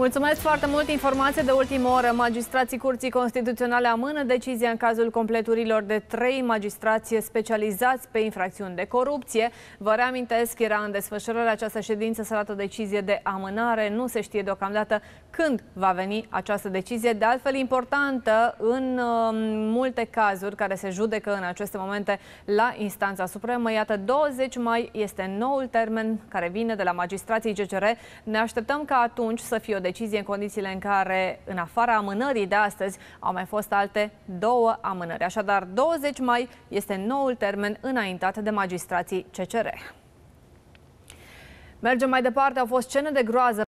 Mulțumesc foarte mult. Informație de ultimă oră. Magistrații Curții Constituționale amână decizia în cazul completurilor de trei magistrații specializați pe infracțiuni de corupție. Vă reamintesc, era în desfășurare această ședință să luat o decizie de amânare. Nu se știe deocamdată când va veni această decizie. De altfel, importantă în um, multe cazuri care se judecă în aceste momente la instanța supremă. Iată, 20 mai este noul termen care vine de la magistrații GCR. Ne așteptăm ca atunci să fie o decizie decizie în condițiile în care, în afara amânării de astăzi, au mai fost alte două amânări. Așadar, 20 mai este noul termen înaintat de magistrații CCR. Mergem mai departe, au fost scene de groază.